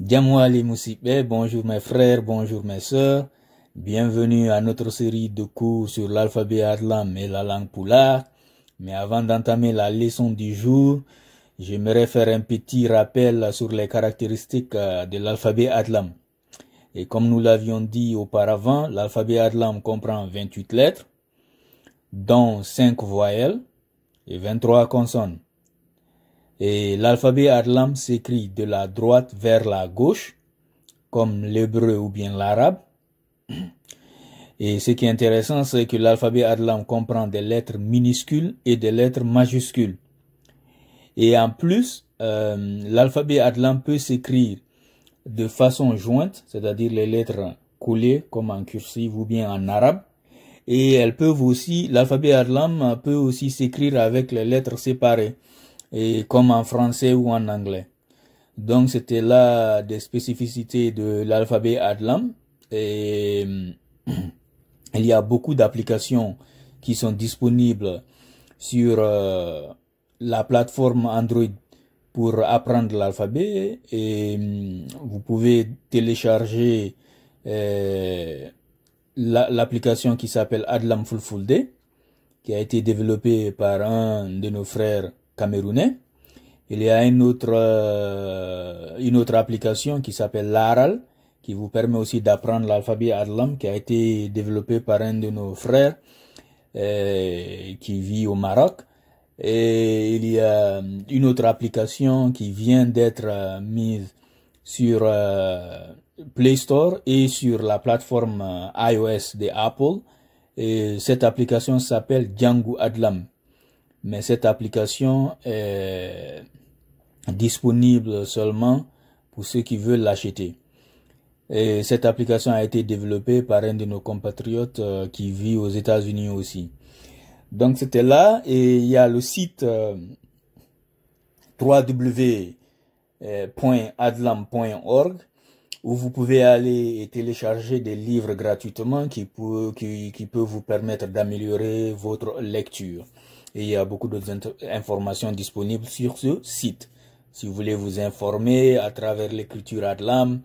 Moussipé, bonjour mes frères, bonjour mes sœurs. Bienvenue à notre série de cours sur l'alphabet Adlam et la langue Poulard. Mais avant d'entamer la leçon du jour, j'aimerais faire un petit rappel sur les caractéristiques euh, de l'alphabet Adlam. Et comme nous l'avions dit auparavant, l'alphabet Adlam comprend 28 lettres, dont 5 voyelles et 23 consonnes. Et l'alphabet Adlam s'écrit de la droite vers la gauche, comme l'hébreu ou bien l'arabe. Et ce qui est intéressant, c'est que l'alphabet Adlam comprend des lettres minuscules et des lettres majuscules. Et en plus, euh, l'alphabet Adlam peut s'écrire de façon jointe, c'est-à-dire les lettres collées comme en cursive ou bien en arabe. Et elles peuvent aussi, l'alphabet Adlam peut aussi s'écrire avec les lettres séparées, et comme en français ou en anglais. Donc c'était là des spécificités de l'alphabet Adlam et il y a beaucoup d'applications qui sont disponibles sur euh, la plateforme Android pour apprendre l'alphabet et mm, vous pouvez télécharger euh, l'application qui s'appelle Adlam Full Day, qui a été développée par un de nos frères camerounais. Il y a une autre, euh, une autre application qui s'appelle l'ARAL, qui vous permet aussi d'apprendre l'alphabet Adlam, qui a été développé par un de nos frères euh, qui vit au Maroc. Et il y a euh, une autre application qui vient d'être mise sur Play Store et sur la plateforme iOS de Apple. Et cette application s'appelle Django Adlam mais cette application est disponible seulement pour ceux qui veulent l'acheter. Et cette application a été développée par un de nos compatriotes euh, qui vit aux États-Unis aussi. Donc c'était là et il y a le site euh, www.adlam.org où vous pouvez aller télécharger des livres gratuitement qui, peut, qui peuvent vous permettre d'améliorer votre lecture. Et il y a beaucoup d'autres informations disponibles sur ce site. Si vous voulez vous informer à travers l'écriture Adlam,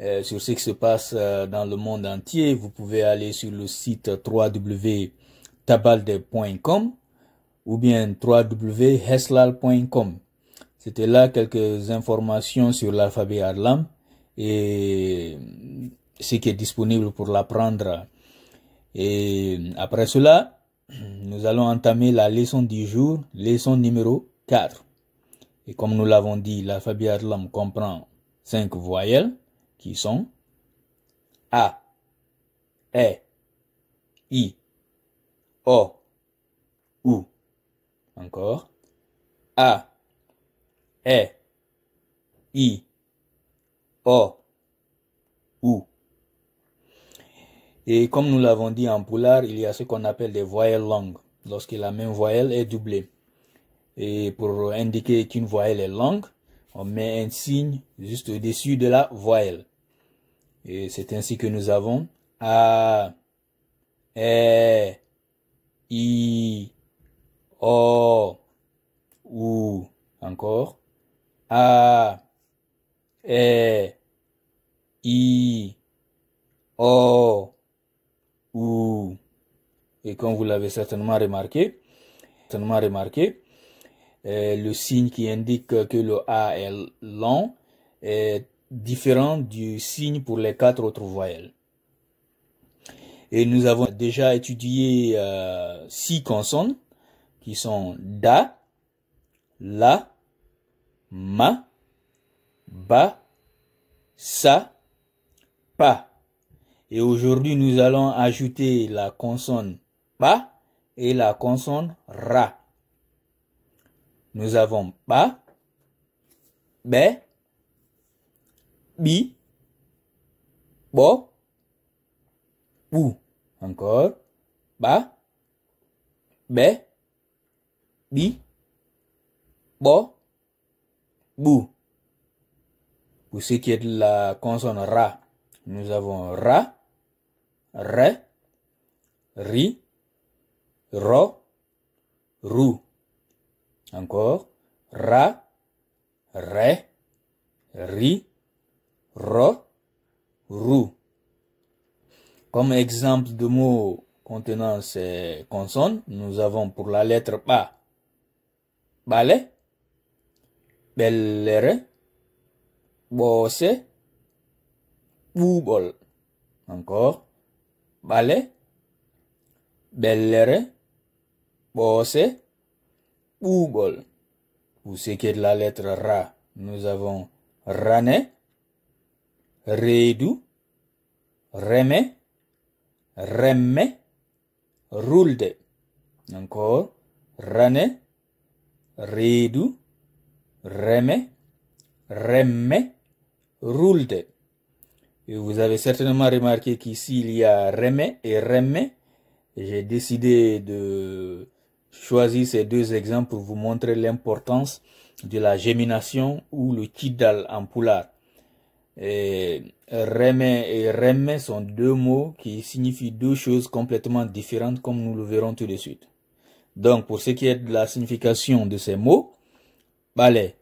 euh, sur ce qui se passe euh, dans le monde entier, vous pouvez aller sur le site www.tabalde.com ou bien www.heslal.com. C'était là quelques informations sur l'alphabet Adlam et euh, ce qui est disponible pour l'apprendre. Et après cela, nous allons entamer la leçon du jour, leçon numéro 4. Et comme nous l'avons dit, l'alphabet l'homme comprend cinq voyelles qui sont A, E, I, O, U. Encore. A, E, I, O, U. Et comme nous l'avons dit en poulard, il y a ce qu'on appelle des voyelles longues, lorsque la même voyelle est doublée. Et pour indiquer qu'une voyelle est longue, on met un signe juste au-dessus de la voyelle. Et c'est ainsi que nous avons A, E, I, O, ou encore A, E, I, O comme vous l'avez certainement remarqué, certainement remarqué, euh, le signe qui indique que le A est long est différent du signe pour les quatre autres voyelles. Et nous avons déjà étudié euh, six consonnes qui sont da, la, ma, ba, sa, pa. Et aujourd'hui, nous allons ajouter la consonne « Ba » et la consonne ra. Nous avons ba »,« be, bi, bo, ou. Encore, ba, be, bi, bo, bou. Pour ce qui est de la consonne ra, nous avons ra, re, ri, ro, rou. Encore, ra, ré, ri, ro, rou. Comme exemple de mots contenant ces consonnes, nous avons pour la lettre A balai, bellere, bosse, boubol. Encore, balai, bellere, c'est ce Vous que de la lettre Ra, nous avons Rané, Redou, Reme, Reme, Roulde. Encore, Rané, Redou, Reme, Reme, Roulde. Et vous avez certainement remarqué qu'ici il y a Reme et Reme. J'ai décidé de choisis ces deux exemples pour vous montrer l'importance de la gémination ou le kidal en poulard. Et remet et remé sont deux mots qui signifient deux choses complètement différentes comme nous le verrons tout de suite. Donc pour ce qui est de la signification de ces mots, balai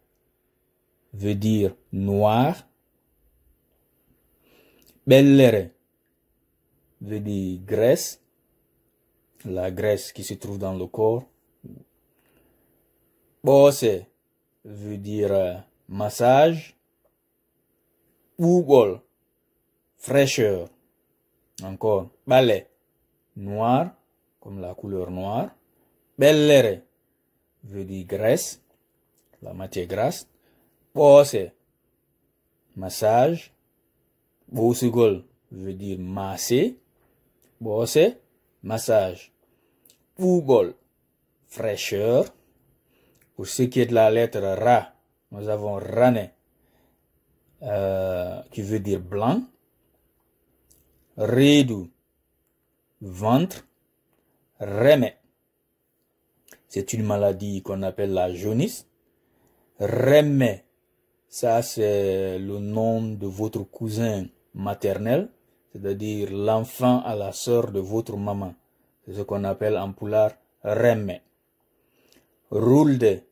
veut dire noir, bellere veut dire graisse, la graisse qui se trouve dans le corps. Bose veut dire euh, massage. google fraîcheur. Encore, balai, noir, comme la couleur noire. Bellere veut dire graisse, la matière grasse. Bose, massage. Bosugol veut dire masser. Bose, massage, football, fraîcheur. Pour ce qui est de la lettre Ra, nous avons Rané, euh, qui veut dire blanc. Redou, ventre. Reme, c'est une maladie qu'on appelle la jaunisse. Reme, ça c'est le nom de votre cousin maternel c'est-à-dire l'enfant à la sœur de votre maman. C'est ce qu'on appelle en poulard remme. Roulde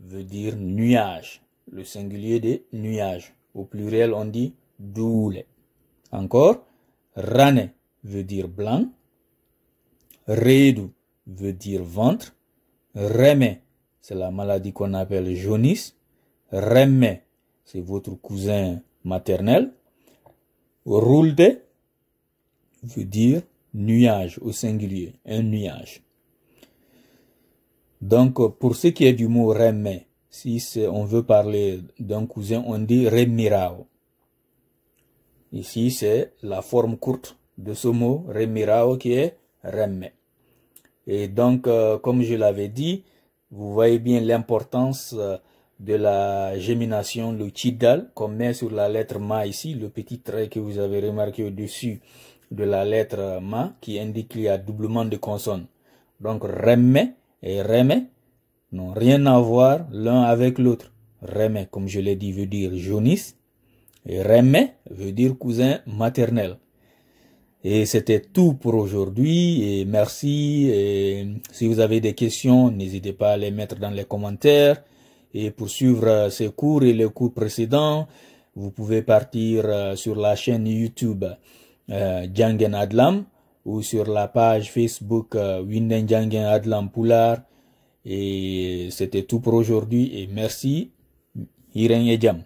veut dire nuage, le singulier des nuages. Au pluriel, on dit doule. Encore, rane veut dire blanc, redu veut dire ventre, Reme, c'est la maladie qu'on appelle jaunisse, remme, c'est votre cousin maternel, RULDE veut dire nuage au singulier, un nuage. Donc, pour ce qui est du mot reme, si on veut parler d'un cousin, on dit remirao. Ici, c'est la forme courte de ce mot remirao qui est reme. Et donc, euh, comme je l'avais dit, vous voyez bien l'importance euh, de la gémination, le chidal qu'on met sur la lettre Ma ici, le petit trait que vous avez remarqué au-dessus de la lettre Ma, qui indique qu'il y a doublement de consonnes. Donc, remet et remé n'ont rien à voir l'un avec l'autre. Remet, comme je l'ai dit, veut dire jaunisse. Et remet veut dire cousin maternel. Et c'était tout pour aujourd'hui. Et merci. Et si vous avez des questions, n'hésitez pas à les mettre dans les commentaires et pour suivre euh, ces cours et les cours précédents, vous pouvez partir euh, sur la chaîne YouTube euh, Adlam ou sur la page Facebook euh, Winden Djangen Adlam Poular. Et c'était tout pour aujourd'hui et merci. Irene